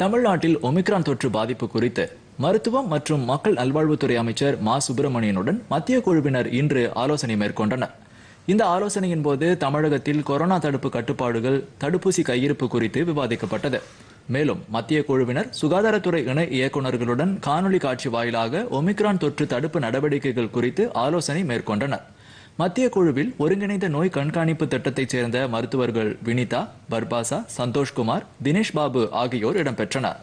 தமிழ்நாட்டில் ஒமிக்ரான் தொற்று பாதிப்பு குறித்து மருத்துவம் மற்றும் மக்கள் நல்வாழ்வுத்துறை அமைச்சர் மா சுப்பிரமணியனுடன் மத்திய குழுவினர் இன்று ஆலோசனை மேற்கொண்டனர் இந்த ஆலோசனையின் போது தமிழகத்தில் கொரோனா தடுப்பு கட்டுப்பாடுகள் தடுப்பூசி கையிருப்பு குறித்து விவாதிக்கப்பட்டது மேலும் மத்திய குழுவினர் சுகாதாரத்துறை இணை இயக்குநர்களுடன் காணொலி காட்சி வாயிலாக ஒமிக்ரான் தொற்று தடுப்பு நடவடிக்கைகள் குறித்து ஆலோசனை மேற்கொண்டனா் மத்திய குழுவில் ஒருங்கிணைந்த நோய் கண்காணிப்பு திட்டத்தைச் சேர்ந்த மருத்துவர்கள் வினிதா பர்பாசா சந்தோஷ்குமார் தினேஷ் பாபு ஆகியோர் இடம்பெற்றனர்